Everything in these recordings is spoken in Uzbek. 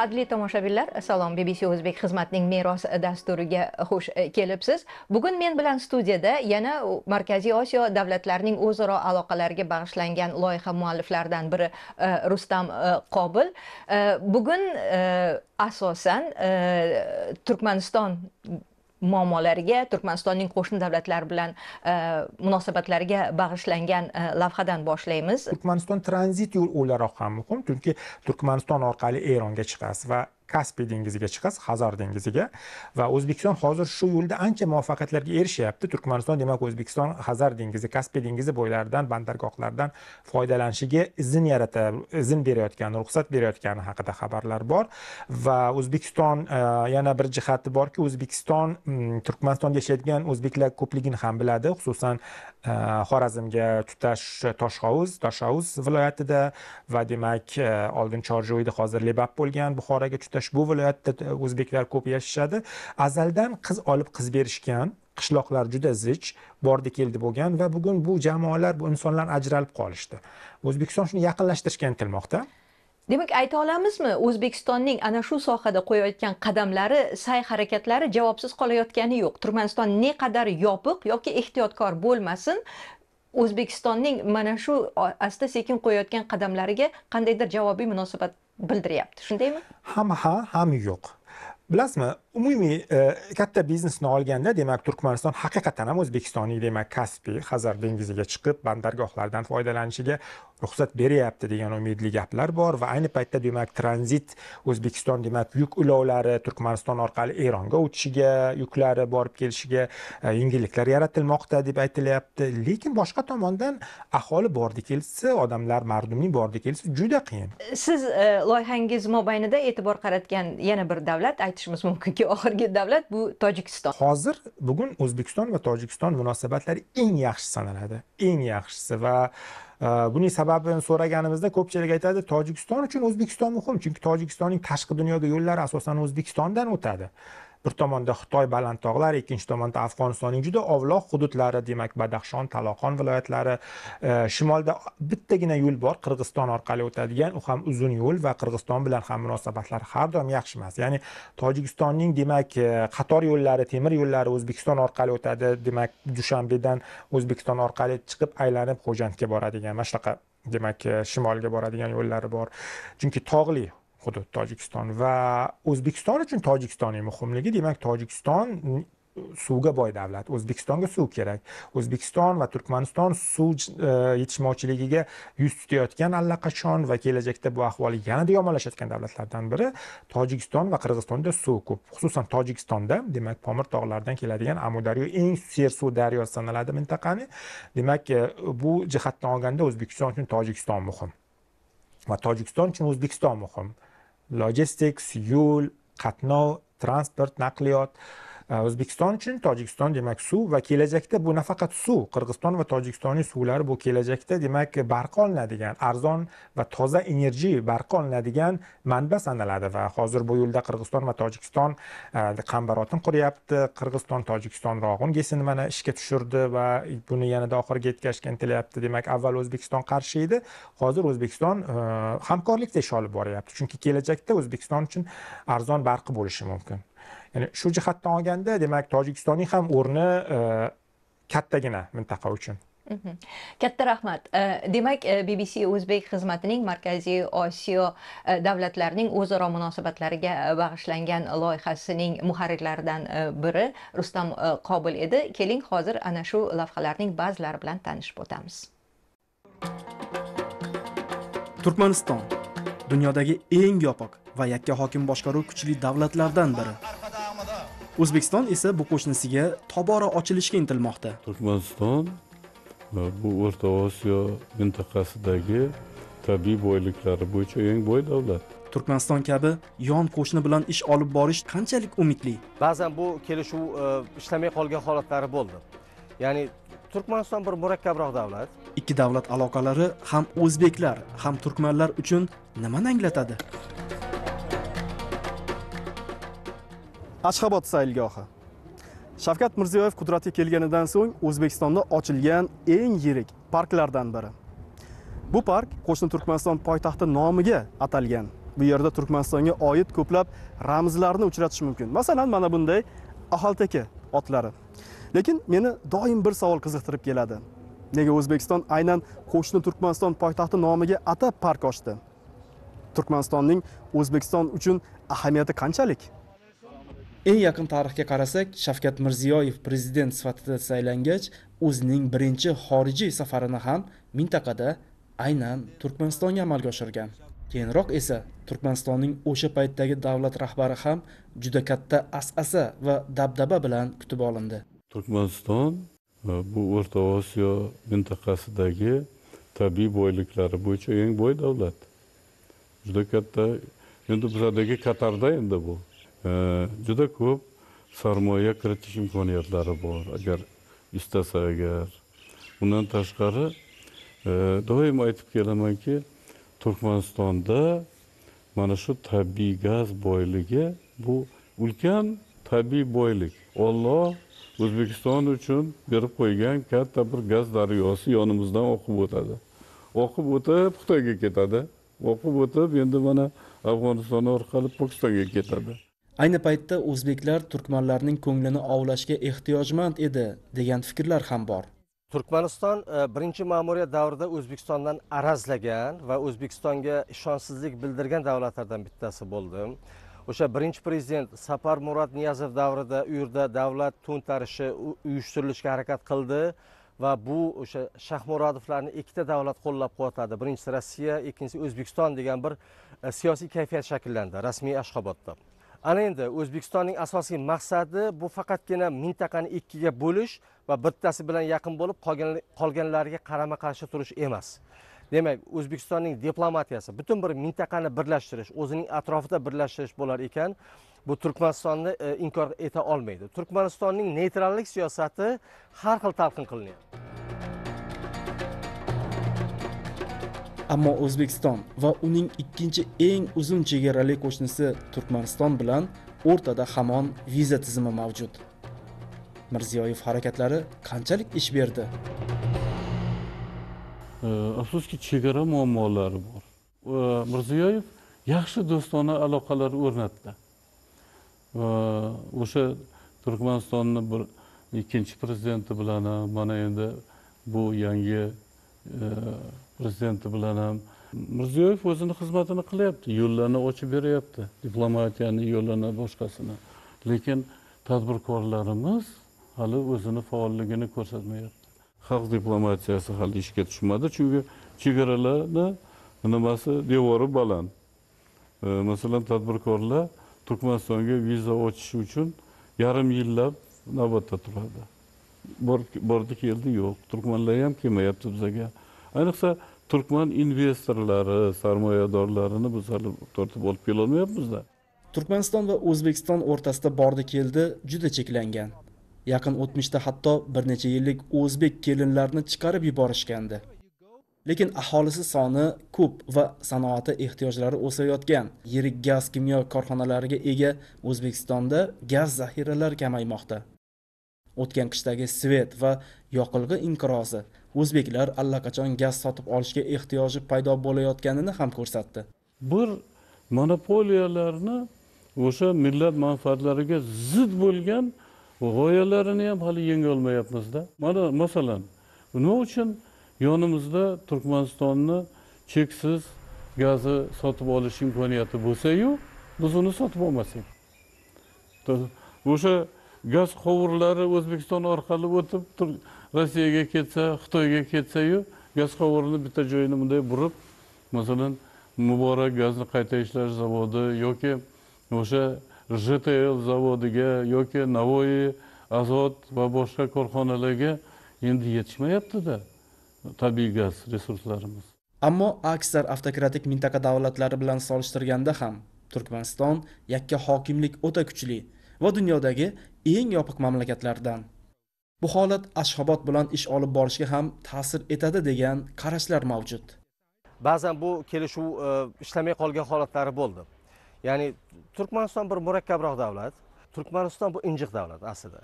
qadrli tomoshabinlar salom bbc o'zbek xizmatining meros dasturiga xush e, kelibsiz bugun men bilan studiyada yana markaziy osiyo davlatlarining o'zaro aloqalariga bag'ishlangan loyiha mualliflaridan biri e, rustam e, qobil bugun asosan turkmaniston muammolariga turkmanistonning qo'shni davlatlar bilan e, munosabatlariga bag'ishlangan e, lavhadan boshlaymiz turkmaniston tranzit yo'l o'laroq ham muhim chunki turkmaniston orqali eronga chiqasiz va kaspiy dengiziga chiqasiz hazor dengiziga va o'zbekiston hozir shu yo'lda ancha muvaffaqiyatlarga erishyapti turkmaniston demak o'zbekiston hazor dengizi kaspiy dengizi bo'ylaridan bandargohlardan foydalanishiga izn yarata izn berayotgani ruxsat berayotgani haqida xabarlar bor va o'zbekiston e, yana bir jihati borki o'zbekiston mm, turkmanistonda yashaydigan o'zbeklar ko'pligini ham biladi xususan e, xorazmga tutash toshhovuz toshhovuz viloyatida va demak e, oldin chorjoyda hozir lebab bo'lgan buxoroga tutash ushbu viloyatda o'zbeklar ko'p yashashadi azaldan qiz olib qiz berishgan qishloqlar juda zich bordi keldi bo'lgan va bugun bu jamoalar bu insonlar ajralib qolishdi o'zbekiston shuni yaqinlashtirishga intilmoqda demak ayta olamizmi o'zbekistonning ana shu sohada qo'yayotgan qadamlari sa'y harakatlari javobsiz qolayotgani yo'q turkmaniston qadar yopiq yoki ehtiyotkor bo'lmasin o'zbekistonning mana shu asta sekin qo'yayotgan qadamlariga qandaydir javobiy munosabat bildiryapti shundaymi ham ha ham yo'q bilasizmi umumiy e, katta biznesni olganda demak turkmaniston haqiqatdan ham o'zbekistonning demak kaspiy xazar dengiziga chiqib bandargohlardan foydalanishiga ruxsat beryapti degan umidli gaplar bor va ayni paytda demak tranzit o'zbekiston demak yuk ulovlari turkmaniston orqali eronga o'tishiga yuklari borib kelishiga e, yengilliklar yaratilmoqda deb aytilyapti lekin boshqa tomondan aholi bordi kelsa odamlar mardumning bordi kelsa juda qiyin siz e, loyihangiz mobaynida e'tibor qaratgan yana bir davlat aytishimiz mumkinki ikki oxirgi davlat bu tojikiston hozir bugun o'zbekiston va tojikiston munosabatlari eng yaxshi sanaladi eng yaxshisi va e, buning sababini so'raganimizda ko'pchilik aytadi tojikiston uchun o'zbekiston muhim chunki tojikistonning tashqi dunyoga yo'llari asosan o'zbekistondan o'tadi bir tomonda xitoy baland tog'lar ikkinchi tomonda afg'onistonning juda ovloq hududlari demak badaxshon taloqon viloyatlari e, shimolda bittagina yo'l bor qirg'iziston orqali o'tadigan u ham uzun yo'l va qirg'iziston bilan ham munosabatlar har doim yaxshi emas ya'ni tojikistonning demak e, qator yo'llari temir yo'llari o'zbekiston orqali o'tadi demak dushanbedan o'zbekiston orqali chiqib aylanib xo'jandga boradigan mana shunaqa demak e, shimolga boradigan yo'llari bor chunki tog'li hudud tojikiston va o'zbekiston uchun tojikistonning muhimligi demak tojikiston suvga boy davlat o'zbekistonga suv kerak o'zbekiston va turkmaniston suv yetishmovchiligiga yuz tutayotgan allaqachon va kelajakda bu ahvol yanada yomonlashayotgan davlatlardan biri tojikiston va qirg'izistonda suv ko'p xususan tojikistonda demak pomir tog'laridan keladigan amudaryo eng sersuv daryosi sanaladi mintaqani demak bu jihatdan olganda o'zbekiston uchun tojikiston muhim va tojikiston uchun o'zbekiston muhim لاجستیکس یول قطنا ترانسپورت نقلیات Э, o'zbekiston uchun tojikiston demak suv va kelajakda bu nafaqat suv qirg'iziston va tojikistonning suvlari bu kelajakda demak barqa olinadigan arzon va toza energi barqa olinadigan manba sanaladi va hozir bu yo'lda qirg'iziston va tojikiston e, qambarotin quryapti qirg'iziston tojikiston rog'un gesini mana ishga tushirdi va buni yanada oxiriga yetkazishga intilyapti demak avval o'zbekiston qarshi edi hozir o'zbekiston e, hamkorlikda ish olib boryapti chunki kelajakda o'zbekiston uchun arzon barqi bo'lishi mumkin ya'ni shu jihatdan olganda demak tojikistonning ham o'rni e, kattagina mintaqa uchun mhm. katta rahmat e, demak e, bbc o'zbek xizmatining markaziy osiyo davlatlarining o'zaro munosabatlariga bag'ishlangan loyihasining muharrirlaridan biri rustam qobil edi keling hozir ana shu lavhalarning ba'zilari bilan tanishib o'tamiz turkmaniston dunyodagi eng yopiq va yakka hokim boshqaruv kuchli davlatlardan biri o'zbekiston esa bu qo'shnisiga tobora ochilishga intilmoqda turkmaniston bu o'rta osiyo mintaqasidagi tabiiy boyliklari bo'yicha eng boy davlat turkmaniston kabi yon qo'shni bilan ish olib borish qanchalik umidli ba'zan bu kelishuv e, ishlamay qolgan holatlari bo'ldi ya'ni turkmaniston bir murakkabroq davlat ikki davlat aloqalari ham o'zbeklar ham turkmanlar uchun nimani anglatadi ashxobod saylgohi shavkat mirziyoyev qudratga kelganidan so'ng o'zbekistonda ochilgan eng yirik parklardan biri bu park qo'shni turkmaniston poytaxti nomiga atalgan bu yerda turkmanistonga oid ko'plab ramzlarni uchratish mumkin masalan mana bunday ahaltaka otlari lekin meni doim bir savol qiziqtirib keladi nega o'zbekiston aynan qo'shni turkmaniston poytaxti nomiga atab park ochdi turkmanistonning o'zbekiston uchun ahamiyati qanchalik eng yaqin tarixga qarasak shavkat mirziyoyev prezident sifatida saylangach o'zining birinchi xorijiy safarini ham mintaqada aynan turkmanistonga amalga oshirgan keyinroq esa turkmanistonning o'sha paytdagi davlat rahbari ham juda katta asasa va dabdaba bilan kutib olindi turkmaniston e, bu o'rta osiyo mintaqasidagi tabiiy boyliklari bo'yicha eng boy davlat juda katta endi bizlardagi qatarda endi bu juda ko'p sarmoya kiritish imkoniyatlari bor agar istasa agar undan tashqari e, doim aytib kelamanki turkmanistonda mana shu tabiiy gaz boyligi bu ulkan tabiiy boylik olloh o'zbekiston uchun berib qo'ygan katta bir gaz daryosi yonimizdan oqib o'tadi oqib o'tib xitoyga ketadi oqib o'tib endi mana afg'oniston orqali pokistonga ketadi ayni paytda o'zbeklar turkmanlarning ko'nglini ovlashga ehtiyojmand edi degan fikrlar ham bor turkmaniston e, birinchi ma'muriyat davrida o'zbekistondan arazlagan va o'zbekistonga ishonchsizlik bildirgan davlatlardan bittasi bo'ldi o'sha birinchi prezident sapar murod niyazov davrida u yerda davlat to'ntarishi uyushtirilishga harakat qildi va bu o'sha shahmurodovlarni ikkita davlat qo'llab quvvatladi birinchisi rossiya ikkinchisi o'zbekiston degan bir e, siyosiy kayfiyat shakllandi rasmiy ashxobodda ana endi o'zbekistonning asosiy maqsadi bu faqatgina mintaqani ikkiga bo'lish va bittasi bilan yaqin bo'lib qolganlariga qarama qarshi turish emas demak o'zbekistonning diplomatiyasi butun bir mintaqani birlashtirish o'zining atrofida birlashtirish bo'lar ekan bu turkmanistonni e, inkor eta olmaydi turkmanistonning neytrallik siyosati har xil talqin qilinyapti ammo o'zbekiston va uning ikkinchi eng uzun chegarali qo'shnisi turkmaniston bilan o'rtada hamon viza tizimi mavjud mirziyoyev harakatlari qanchalik ish berdi afsuski chegara muammolari bor mirziyoyev yaxshi do'stona aloqalar o'rnatdi va o'sha turkmanistonni bir ikkinchi prezidenti bilan ham mana endi bu yangi prezidenti bilan ham mirziyoyev o'zini xizmatini qilyapti yo'llarni ochib beryapti diplomatiyani yo'llarni boshqasini lekin tadbirkorlarimiz hali o'zini faolligini ko'rsatmayapti xalq diplomatiyasi hali ishga tushmadi chunki chegaralarni nimasi devori baland masalan tadbirkorlar turkmanistonga viza ochish uchun yarim yillab navbatda turadi bordi keldi yo'q turkmanlar ham kelmayapti bizaga ayniqsa turkman investorlari sarmoyadorlarini biz hali tortib olib kelolmayapmizda turkmaniston va o'zbekiston o'rtasida bordi keldi juda cheklangan yaqin o'tmishda hatto bir necha yillik o'zbek kelinlarini chiqarib yuborishgandi lekin aholisi soni ko'p va sanoati ehtiyojlari o'sayotgan yirik gaz kimyo korxonalariga ega o'zbekistonda gaz zaxiralari kamaymoqda o'tgan qishdagi svet va yoqilg'i inqirozi o'zbeklar allaqachon gaz sotib olishga ehtiyoji paydo bo'layotganini ham ko'rsatdi bir monopoliyalarni o'sha millat manfaatlariga zid bo'lgan g'oyalarini ham hali yengolmayapmizda mana masalan nima uchun yonimizda turkmanistonni cheksiz gazi sotib olish imkoniyati bo'lsayu biz uni sotib olmasak o'sha gaz quvurlari o'zbekiston orqali o'tib rossiyaga ketsa xitoyga ketsayu gaz quvurini bitta joyini bunday burib masalan muborak gazni qayta ishlash zavodi yoki o'sha jtl zavodiga yoki navoiy azot va boshqa korxonalarga endi yetishmayaptida tabiiy gaz resurslarimiz ammo aksar avtokratik mintaqa davlatlari bilan solishtirganda ham turkmaniston yakka hokimlik o'ta kuchli va dunyodagi eng yopiq mamlakatlardan bu holat ashxobod bilan ish olib borishga ham ta'sir etadi degan qarashlar mavjud ba'zan bu kelishuv e, ishlamay qolgan holatlari bo'ldi ya'ni turkmaniston bir murakkabroq davlat turkmaniston bu injiq davlat aslida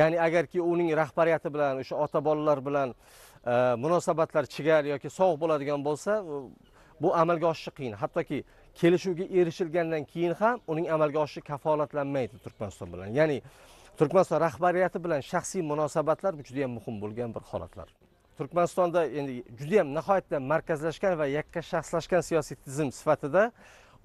ya'ni agarki uning rahbariyati bilan o'sha ota bolalar bilan e, munosabatlar chigal yoki sovuq bo'ladigan bo'lsa bu amalga oshishi qiyin hattoki kelishuvga erishilgandan keyin ham uning amalga oshishi kafolatlanmaydi turkmaniston bilan ya'ni turkmaniston rahbariyati bilan shaxsiy munosabatlar bu judayam muhim bo'lgan bir holatlar turkmanistonda endi judayam nihoyatda markazlashgan va yakka shaxslashgan siyosiy tizim sifatida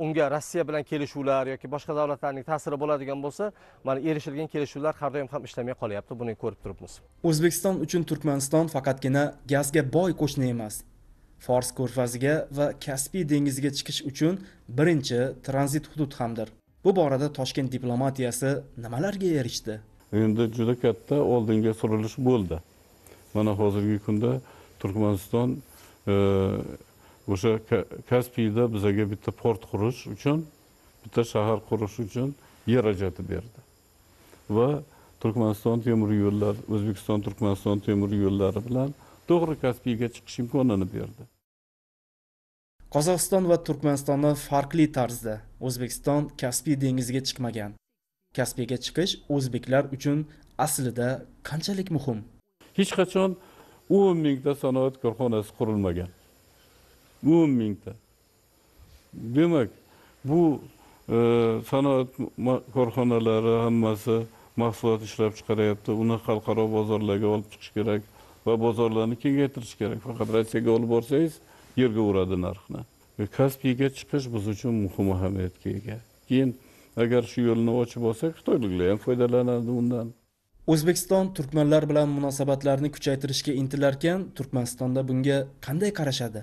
unga rossiya bilan kelishuvlar yoki boshqa davlatlarning ta'siri bo'ladigan bo'lsa mana erishilgan kelishuvlar har doim ham ishlamay qolyapti buni ko'rib turibmiz o'zbekiston uchun turkmaniston faqatgina gazga boy qo'shni emas fors ko'rfaziga va kaspiy dengiziga chiqish uchun birinchi tranzit hudud hamdir bu borada toshkent diplomatiyasi nimalarga erishdi endi juda katta oldinga surilish bo'ldi mana hozirgi kunda turkmaniston e, o'sha kaspiyda bizaga bitta port qurish uchun bitta shahar qurish uchun yer ajratib berdi va turkmaniston temir yo'llari o'zbekiston turkmaniston temir yo'llari bilan to'g'ri kaspiyga chiqish imkonini berdi qozog'iston va turkmanistonni farqli tarzda o'zbekiston kaspiy dengiziga chiqmagan kaspiyga chiqish o'zbeklar uchun aslida qanchalik muhim hech qachon o'n mingta sanoat korxonasi qurilmagan o'n mingta demak bu e, sanoat korxonalari hammasi mahsulot ishlab chiqaryapti uni xalqaro bozorlarga olib chiqish kerak va bozorlarni kengaytirish kerak faqat rossiyaga olib borsangiz yerga uradi narxni e, kaspiyga chiqish biz uchun muhim ahamiyatga ega keyin agar shu yo'lni ochib olsak xitoyliklar ham foydalanadi undan o'zbekiston turkmanlar bilan munosabatlarni kuchaytirishga intilarkan turkmanistonda bunga qanday qarashadi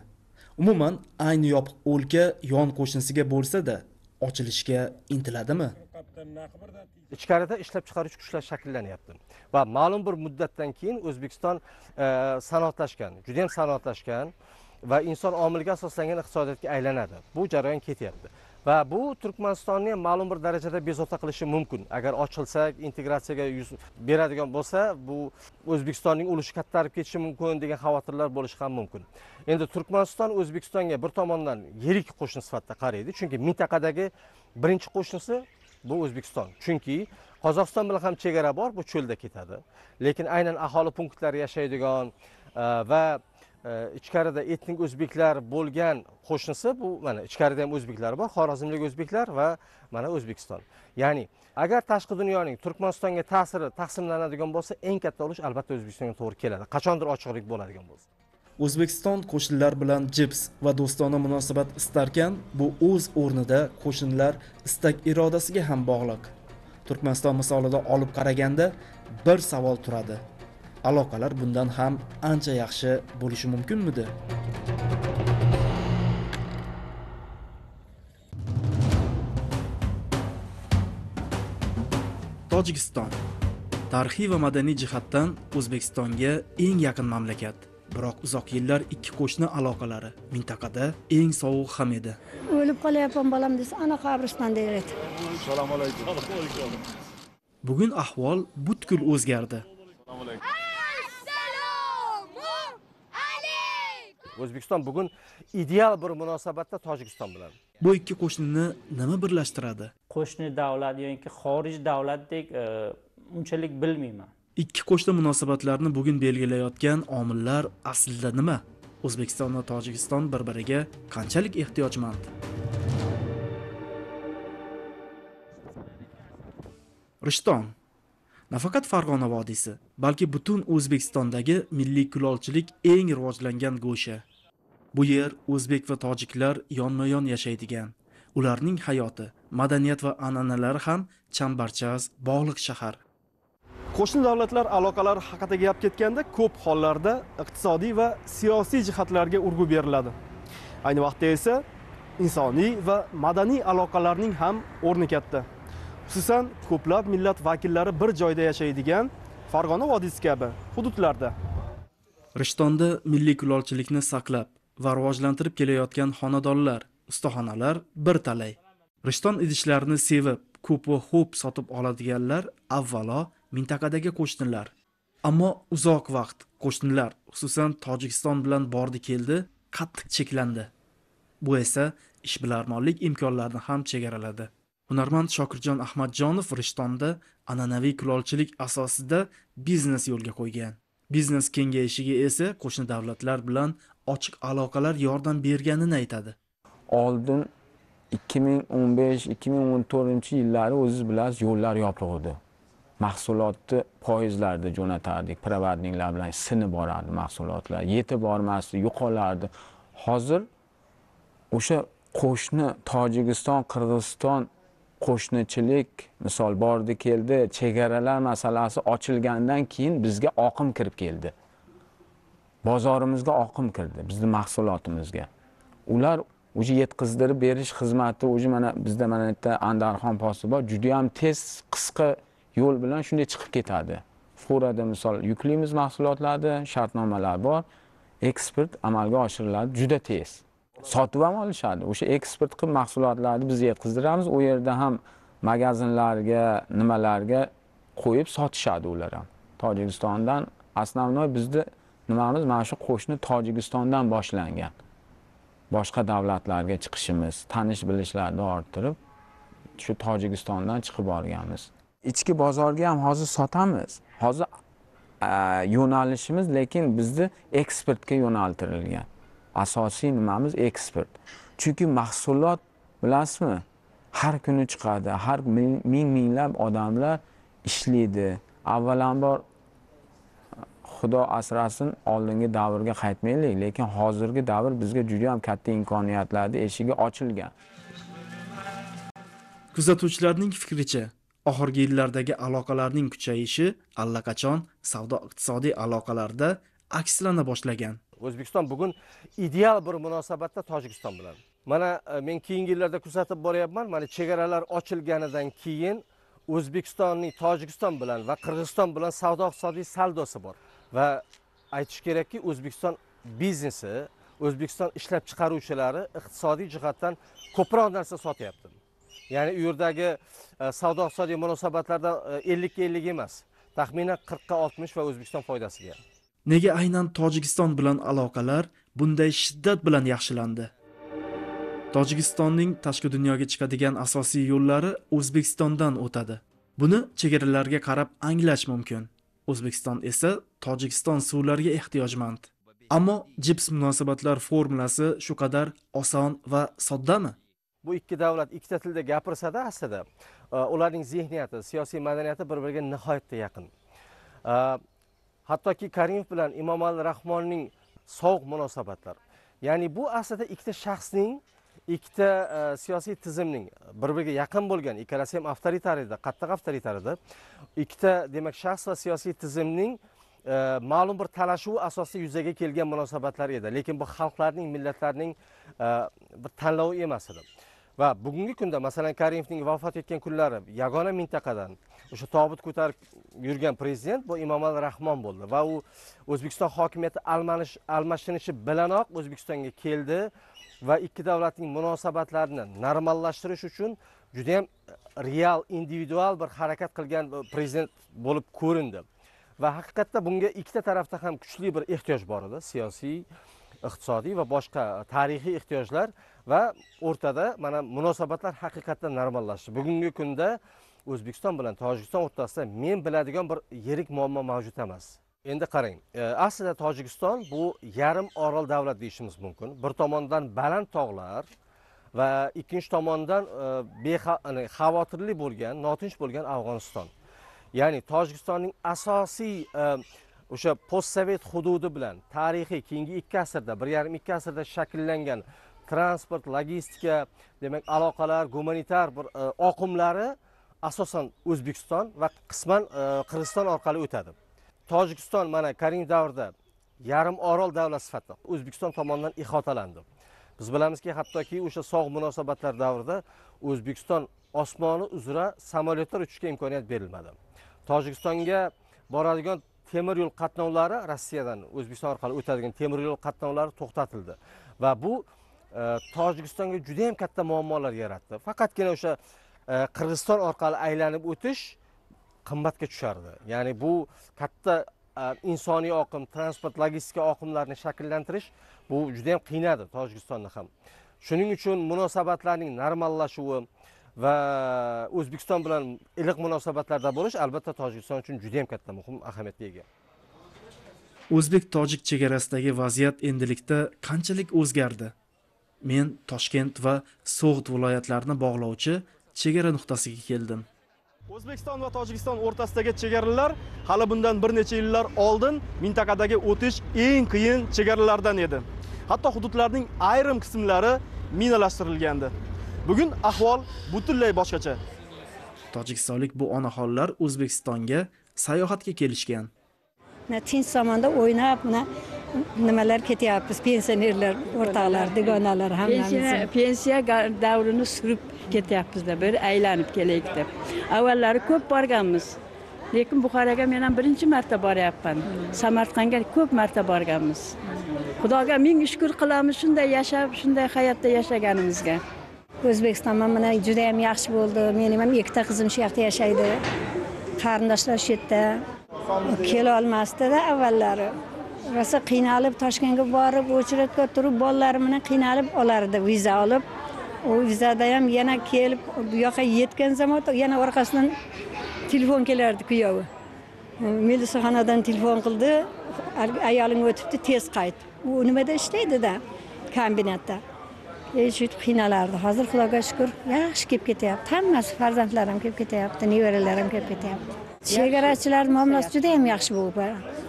umuman ayni yopiq o'lka yon qo'shnisiga bo'lsa-da ochilishga intiladimi ichkarida ishlab chiqaruvchi kuchlar shakllanyapti va ma'lum bir muddatdan keyin o'zbekiston e, sanoatlashgan juda sanoatlashgan va inson omiliga asoslangan iqtisodiyotga aylanadi bu jarayon ketyapti va bu turkmanistonni ham ma'lum bir darajada bezovta qilishi mumkin agar ochilsak integratsiyaga yuz beradigan bo'lsa bu o'zbekistonning ulushi kattarib ketishi mumkin degan xavotirlar bo'lishi ham mumkin endi turkmaniston o'zbekistonga bir tomondan yirik qo'shni sifatida qaraydi chunki mintaqadagi birinchi qo'shnisi bu o'zbekiston chunki qozog'iston bilan ham chegara bor bu cho'lda ketadi lekin aynan aholi punktlari yashaydigan e, va ichkarida etnik o'zbeklar bo'lgan qo'shnisi bu mana ichkarida ham o'zbeklar bor xorazmlik o'zbeklar va mana o'zbekiston ya'ni agar tashqi dunyoning turkmanistonga ta'siri taqsimlanadigan bo'lsa eng katta ulush albatta o'zbekistonga to'g'ri keladi qachondir ochiqlik bo'ladigan bo'lsa o'zbekiston qo'shnilar bilan jips va do'stona munosabat istarkan bu o'z o'rnida qo'shnilar istak irodasiga ham bog'liq turkmaniston misolida olib qaraganda bir savol turadi aloqalar bundan ham ancha yaxshi bo'lishi mumkinmidi tojikiston tarixiy va madaniy jihatdan o'zbekistonga eng yaqin mamlakat biroq uzoq yillar ikki qo'shni aloqalari mintaqada eng sovuq ham edi o'lib qolyapman bolam desa ana qabriston deyiladi assalomu alaykum bugun ahvol butkul o'zgardi o'zbekiston bugun ideal bir munosabatda tojikiston bilan bu ikki qo'shnini nima birlashtiradi qo'shni davlat yoki xorij davlatdek e, unchalik bilmayman ikki qo'shni munosabatlarni bugun belgilayotgan omillar aslida nima o'zbekiston va tojikiston bir biriga qanchalik ehtiyojmand rishton nafaqat farg'ona vodiysi balki butun o'zbekistondagi milliy kulolchilik eng rivojlangan go'sha bu yer o'zbek va tojiklar yonma yon yashaydigan ularning hayoti madaniyat va an'analari ham chambarchas bog'liq shahar qo'shni davlatlar aloqalari haqida gap ketganda ko'p hollarda iqtisodiy va siyosiy jihatlarga urg'u beriladi ayni vaqtda esa insoniy va madaniy aloqalarning ham o'rni katta xususan ko'plab millat vakillari bir joyda yashaydigan farg'ona vodiysi kabi hududlarda rishtonda milliy kulolchilikni saqlab va rivojlantirib kelayotgan xonadonlar ustaxonalar bir talay rishton idishlarini sevib ko'p va xo'p sotib oladiganlar avvalo mintaqadagi qo'shnilar ammo uzoq vaqt qo'shnilar xususan tojikiston bilan bordi keldi qattiq cheklandi bu esa ishbilarmonlik imkonlarini ham chegaraladi hunarmand shokirjon ahmadjonov rishtonda an'anaviy kulolchilik asosida biznes yo'lga qo'ygan biznes kengayishiga esa qo'shni davlatlar bilan ochiq aloqalar yordam berganini aytadi oldin 2015-2014 yillari o'zingiz bilasiz yo'llar yopiq edi mahsulotni poyezdlarda jo'natardik provodniklar bilan sinib borardi mahsulotlar yetib bormasdi yo'qolardi hozir o'sha qo'shni tojikiston qirg'iziston qo'shnichilik misol bordi keldi chegaralar masalasi ochilgandan keyin bizga oqim kirib keldi bozorimizga oqim kirdi bizni mahsulotimizga ular уже yetkazdirib berish xizmati уже mana bizda mana yerda andarxon posti bor judayam tez qisqa yo'l bilan shunday chiqib ketadi furada misol yuklaymiz mahsulotlarni shartnomalar bor eksport amalga oshiriladi juda tez sotib ham olishadi o'sha eksport qilib mahsulotlarni biz yetkazdiramiz u yerda ham magazinlarga nimalarga qo'yib sotishadi ular ham tojikistondan основной bizni nimamiz mana shu qo'shni tojikistondan boshlangan boshqa davlatlarga chiqishimiz tanish bilishlarni orttirib shu tojikistondan chiqib borganmiz ichki bozorga ham hozir sotamiz hozir yo'nalishimiz lekin bizni eksportga yo'naltirilgan asosiy nimamiz eksport chunki mahsulot bilasizmi har kuni chiqadi har ming minglab odamlar ishlaydi avvalambor xudo asrasin oldingi davrga qaytmaylik lekin hozirgi davr bizga juda yam katta imkoniyatlarni eshigi ochilgan kuzatuvchilarning fikricha oxirgi yillardagi aloqalarning kuchayishi allaqachon savdo iqtisodiy aloqalarda akslana boshlagan o'zbekiston bugun ideal bir munosabatda tojikiston bilan mana e, men keyingi yillarda kuzatib boryapman mana chegaralar ochilganidan keyin o'zbekistonning tojikiston bilan va qirg'iziston bilan savdo iqtisodiy saldosi bor va aytish kerakki o'zbekiston biznesi o'zbekiston ishlab chiqaruvchilari iqtisodiy jihatdan ko'proq narsa sotyapti ya'ni u yerdagi e, savdo iqtisodiy munosabatlarda e, ellikka ellik emas taxminan qirqqa oltmish va o'zbekiston foydasiga nega aynan tojikiston bilan aloqalar bunday shiddat bilan yaxshilandi tojikistonning tashqi dunyoga chiqadigan asosiy yo'llari o'zbekistondan o'tadi buni chegaralarga qarab anglash mumkin o'zbekiston esa tojikiston suvlariga ehtiyojmand ammo jips munosabatlar formulasi shu qadar oson va soddami bu ikki davlat ikkita tilda gapirsada aslida e, ularning zehniyati siyosiy madaniyati bir biriga nihoyatda yaqin e, hattoki karimov bilan imomali rahmonning sovuq munosabatlari ya'ni bu aslida ikkita shaxsning ikkita e, siyosiy tizimning bir biriga yaqin bo'lgan ikkalasi ham avtoritar edi qattiq avtoritar edi ikkita demak shaxs va siyosiy tizimning e, ma'lum bir talashuv asosida yuzaga kelgan munosabatlar edi lekin bu xalqlarning millatlarning e, bir tanlovi emas edi va bugungi kunda masalan karimovning vafot etgan kunlari yagona mintaqadan o'sha tobut ko'tarib yurgan prezident bu imomali rahmon bo'ldi va u o'zbekiston hokimiyati almanish almashinishi bilanoq o'zbekistonga keldi va ikki davlatning munosabatlarini normallashtirish uchun judayam real individual bir harakat qilgan prezident bo'lib ko'rindi va haqiqatda bunga ikkita tarafda ham kuchli bir ehtiyoj bor edi siyosiy iqtisodiy va boshqa tarixiy ehtiyojlar va o'rtada mana munosabatlar haqiqatdan normallashdi bugungi kunda o'zbekiston bilan tojikiston o'rtasida men biladigan bir yirik muammo mavjud emas endi qarang e, aslida tojikiston bu yarim orol davlat deyishimiz mumkin bir tomondan baland tog'lar va ikkinchi tomondan e, xavotirli bo'lgan notinch bo'lgan afg'oniston ya'ni tojikistonning asosiy e, o'sha postsovet hududi bilan tarixiy keyingi ikki asrda bir yarim ikki asrda shakllangan transport logistika demak aloqalar gumanitar bir e, oqimlari asosan o'zbekiston va qisman e, qirg'iziston orqali o'tadi tojikiston mana karim davrida yarim orol davlat sifatida o'zbekiston tomonidan ihotalandi biz bilamizki hattoki o'sha sog' munosabatlar davrida o'zbekiston osmoni uzra samolyotlar uchishga imkoniyat berilmadi tojikistonga boradigan temir yo'l qatnovlari rossiyadan o'zbekiston orqali o'tadigan temir yo'l qatnovlari to'xtatildi va bu tojikistonga juda yam katta muammolar yaratdi faqatgina o'sha e, qirg'iziston orqali aylanib o'tish qimmatga tushardi ya'ni bu katta e, insoniy oqim transport logistika oqimlarini shakllantirish bu juda yam qiynadi tojikistonni ham shuning uchun munosabatlarning normallashuvi va o'zbekiston bilan iliq munosabatlarda bo'lish albatta tojikiston uchun juda yam katta muhim ahamiyatga ega o'zbek tojik chegarasidagi vaziyat endilikda qanchalik o'zgardi men toshkent va so'g'd viloyatlarini bog'lovchi chegara nuqtasiga keldim o'zbekiston va tojikiston o'rtasidagi chegaralar hali bundan bir necha yillar oldin mintaqadagi o'tish eng qiyin chegaralardan edi hatto hududlarning ayrim qismlari minalashtirilgandi bugun ahvol butunlay boshqacha tojikistonlik bu onaxonlar o'zbekistonga sayohatga kelishgan tinch zamonda o'ynab mana nimalar ketyapmiz pensionerlar o'rtoqlar dugonalar hammamiz pensiya davrini surib ketyapmizda bir aylanib kelaylik deb avvallari ko'p borganmiz lekin buxoroga men ham birinchi marta boryapman samarqandga ko'p marta borganmiz xudoga ming shukur qilamiz shunday yashab shunday hayotda yashaganimizga o'zbekiston mana juda yam yaxshi bo'ldi meni ham ikkita qizim shu yoqda yashaydi qarindoshlar shu yerda kelolmasdida avvallari rosa qiynalib toshkentga borib очередьga turib bolalarim bilan qiynalib olardi viza olib u vizada ham yana kelib bu yoqqa yetgan zamot yana orqasidan telefon kelardi kuyovi milisaxonadan telefon qildi ayoling o'tibdi tez qayt u nimada ishlaydida kombinatda shuytib qiynalardi hozir xudoga shukur yaxshi kelib ketyapti hammasi farzandlarim kelib ketyapti nevaralarim kelib ketyapti chegarachilar muammosi juda yam yaxshi bo'lib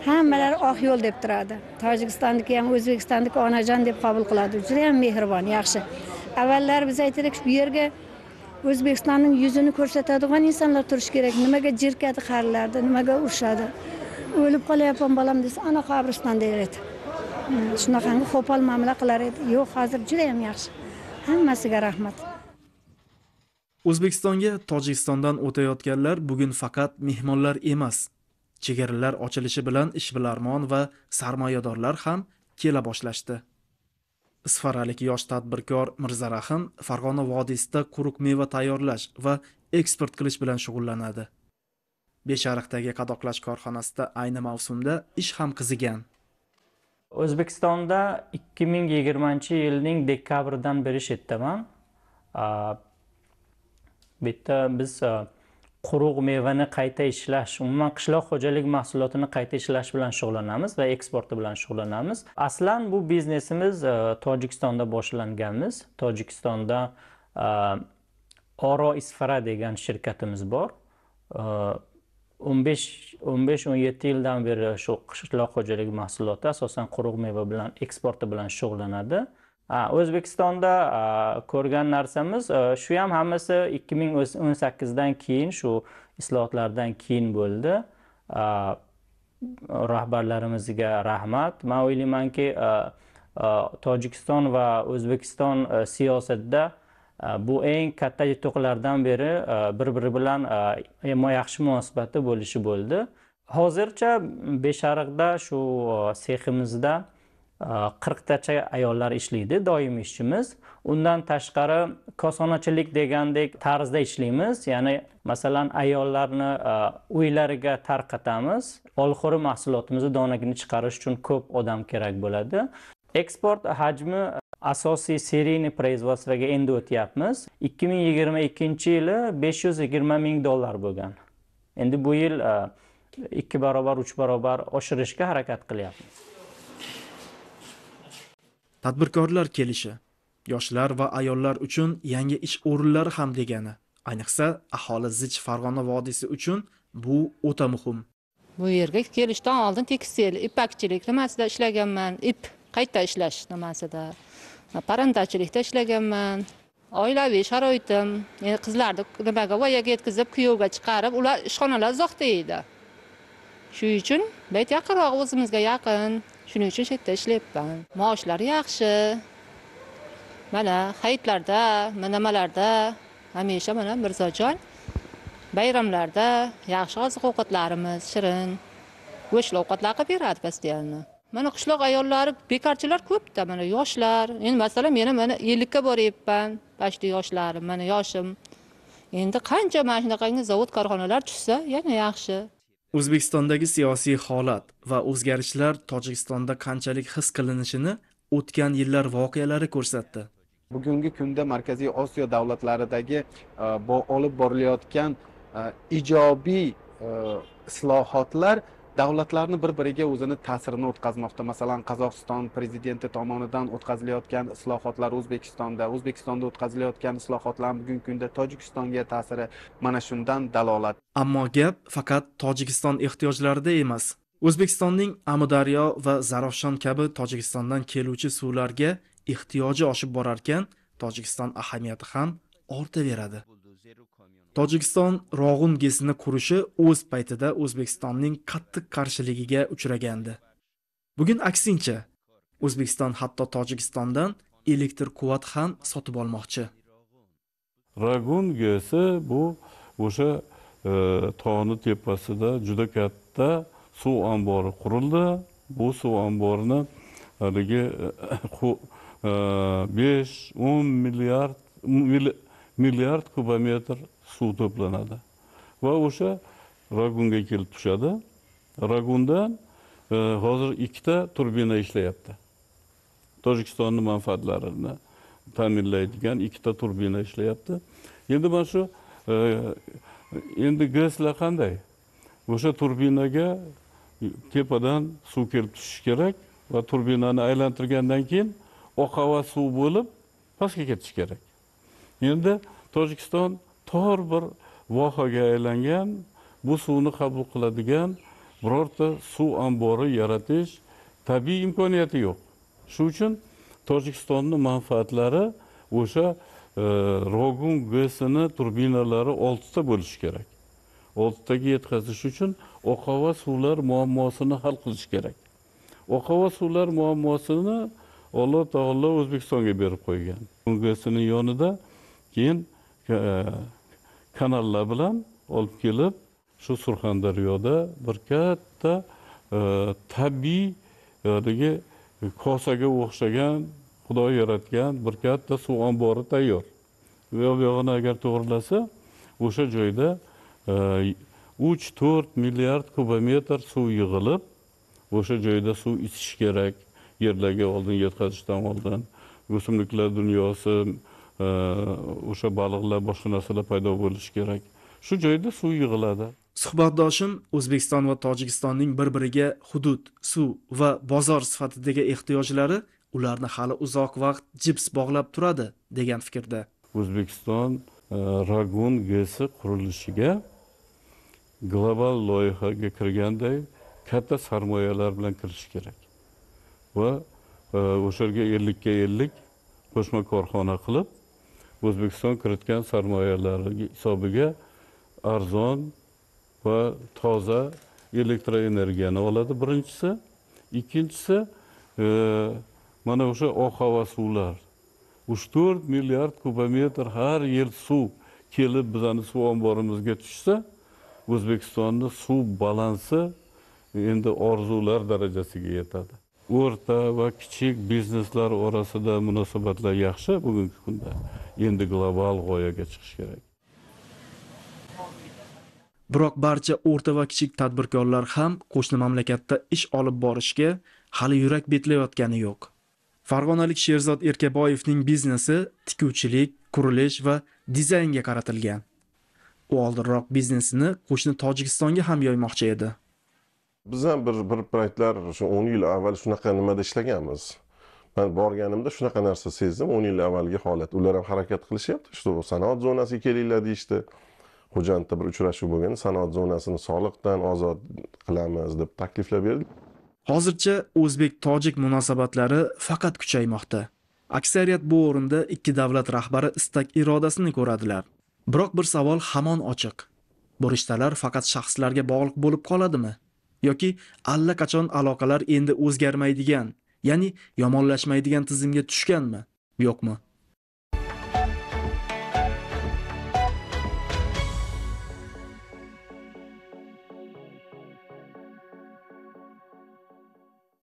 hammalari oq yo'l deb turadi tojikistonniki ham o'zbekistonniki onajon deb qabul qiladi juda yam mehribon yaxshi avvallari biz aytaylik bu yerga o'zbekistonning yuzini ko'rsatadigan insonlar turishi kerak nimaga jirkadi qarilarni nimaga urishadi o'lib qolyapman bolam desa ana qabriston deyiladi hmm, shunaqangi qo'pol muomala qilar edi yo'q hozir judayam yaxshi hammasiga rahmat o'zbekistonga tojikistondan o'tayotganlar bugun faqat mehmonlar emas chegaralar ochilishi bilan ishbilarmon va sarmoyadorlar ham kela boshlashdi isfaralik yosh tadbirkor mirzarahim farg'ona vodiysida quruq meva tayyorlash va eksport qilish bilan shug'ullanadi beshariqdagi qadoqlash korxonasida ayni mavsumda ish ham qizigan o'zbekistonda 2020 yilning dekabridan beri shu yerdaman bu yerda biz e, quruq mevani qayta ishlash umuman qishloq xo'jalik mahsulotini qayta ishlash bilan shug'ullanamiz va eksporti bilan shug'ullanamiz aslan bu biznesimiz e, tojikistonda boshlanganmiz tojikistonda e, oro isfara degan shirkatimiz bor o'n besh o'n besh o'n yetti yildan beri shu qishloq xo'jalik mahsuloti asosan quruq meva bilan eksporti bilan shug'ullanadi o'zbekistonda ko'rgan narsamiz shu ham hammasi 2018 dan keyin shu islohotlardan keyin bo'ldi rahbarlarimizga rahmat man o'ylaymanki tojikiston va o'zbekiston siyosatida bu eng katta yutuqlardan beri bir biri bilan yaxshi munosabatda bo'lishi bo'ldi hozircha beshariqda shu seximizda Э, qirqtacha ayollar ishlaydi doimiy ishchimiz undan tashqari kosonachilik degandek tarzda ishlaymiz ya'ni masalan ayollarni e, uylariga tarqatamiz olxo'ri mahsulotimizni donagini chiqarish uchun ko'p odam kerak bo'ladi eksport hajmi e, asosiy seriyniy производствоga endi o'tyapmiz ikki ming yigirma ikkinchi yili besh yuz yigirma ming dollar bo'lgan endi bu yil e, ikki barobar uch barobar oshirishga harakat qilyapmiz tadbirkorlar kelishi yoshlar va ayollar uchun yangi ish o'rinlari ham degani ayniqsa aholi zich farg'ona vodiysi uchun bu o'ta muhim bu yerga kelishdan oldin tekstil ipakchilik nimasida ishlaganman ip qayta ishlash nimasida parrandachilikda ishlaganman oilaviy sharoitim e, qizlarni nimaga voyaga yetkazib kuyovga chiqarib ular ishxonalar uzoqda edi shuning uchun bayt yaqinroq o'zimizga yaqin shuning uchun shu yerda ishlayapman maoshlari yaxshi mana hayitlarda nimalarda hamisha mana mirzojon bayramlarda yaxshi oziq ovqatlarimiz shirin go'shtli ovqatlar qilib beradi постоянно mana qishloq ayollari bekorchilar ko'pda mana yoshlar endi masalan men mana ellikka boryapman почти yoshlarim mana yoshim endi qancha mana shunaqangi zavod korxonalar tushsa yana yaxshi o'zbekistondagi siyosiy holat va o'zgarishlar tojikistonda qanchalik his qilinishini o'tgan yillar voqealari ko'rsatdi bugungi kunda markaziy osiyo davlatlaridagi e, olib borilayotgan e, ijobiy e, islohotlar davlatlarni bir biriga o'zini ta'sirini o'tkazmoqda masalan qozog'iston prezidenti tomonidan o'tkazilayotgan islohotlar o'zbekistonda o'zbekistonda o'tkazilayotgan islohotlarni bugungi kunda tojikistonga ta'siri mana shundan dalolat ammo gap faqat tojikiston ehtiyojlarida emas o'zbekistonning amudaryo va zarafshon kabi tojikistondan keluvchi suvlarga ehtiyoji oshib borarkan tojikiston ahamiyati ham ortaveradi tojikiston rog'un GESini qurishi o'z paytida o'zbekistonning qattiq qarshiligiga uchragandi bugun aksincha o'zbekiston hatto tojikistondan elektr quvvat ham sotib olmoqchi ragun gesi bu o'sha e, tog'ni tepasida juda katta suv ombori qurildi bu suv omborini haligi e, e, besh o'n milliard milliard kubometr suv to'planadi va o'sha ragunga kelib tushadi ragundan e, hozir ikkita turbina ishlayapti tojikistonni manfaatlarini ta'minlaydigan ikkita turbina ishlayapti endi mana shu e, endi greslar qanday o'sha turbinaga tepadan suv kelib tushishi kerak va turbinani aylantirgandan keyin oq havo suv bo'lib pastga ketishi kerak endi tojikiston tor bir vohaga aylangan bu suvni qabul qiladigan birorta suv ombori yaratish tabiiy imkoniyati yo'q shuning uchun tojikistonni manfaatlari o'sha e, rogun gesini turbinalari oltita bo'lishi kerak oltitaga yetkazish uchun oqova suvlar muammosini hal qilish kerak oqova suvlar muammosini alloh taolo o'zbekistonga berib qo'ygan g'sini yonida keyin e, kanallar bilan olib kelib shu surxondaryoda bir katta e, tabiiy haligi e, e, kosaga o'xshagan xudo yaratgan bir katta suv ombori tayyor u yog'ini agar to'g'irlasa o'sha joyda uch to'rt milliard kubometr suv yig'ilib o'sha joyda suv ichish kerak yerlarga oldin yetkazishdan oldin o'simliklar dunyosi o'sha baliqlar boshqa narsalar paydo bo'lishi kerak shu joyda suv yig'iladi suhbatdoshim o'zbekiston va tojikistonning bir biriga hudud suv va bozor sifatidagi ehtiyojlari ularni hali uzoq vaqt jips bog'lab turadi degan fikrda o'zbekiston e, ragun gesi qurilishiga global loyihaga kirganday katta sarmoyalar bilan kirish kerak va e, o'sha yerga ellikka ellik qo'shma korxona qilib o'zbekiston kiritgan sarmoyalari hisobiga arzon va toza elektroenergiyani oladi birinchisi ikkinchisi e, mana o'sha oq havo suvlar uch to'rt milliard kubometr har yil suv kelib bizani suv omborimizga tushsa o'zbekistonni suv balansi endi orzular darajasiga yetadi o'rta va kichik bizneslar orasida munosabatlar yaxshi bugungi kunda endi global g'oyaga chiqish kerak biroq barcha o'rta va kichik tadbirkorlar ham qo'shni mamlakatda ish olib borishga hali yurak betlayotgani yo'q farg'onalik sherzod erkaboyevning biznesi tikuvchilik qurilish va dizaynga qaratilgan u oldinroq biznesini qo'shni tojikistonga ham yoymoqchi edi biz ham bir bir paytlar o'sha o'n yil avval shunaqa nimada ishlaganmiz man borganimda shunaqa narsa sezdim o'n yil avvalgi holat ular ham harakat qilishyapti shu sanoat zonasiga kelinglar deyishdi xo'jandda bir uchrashuv bo'lgan sanoat zonasini soliqdan ozod qilamiz deb takliflar berdi hozircha o'zbek tojik munosabatlari faqat kuchaymoqda aksariyat bu o'rinda ikki davlat rahbari istak irodasini ko'radilar biroq bir savol hamon ochiq bu rishtalar faqat shaxslarga bog'liq bo'lib qoladimi yoki allaqachon aloqalar endi o'zgarmaydigan ya'ni yomonlashmaydigan tizimga tushganmi yo'qmi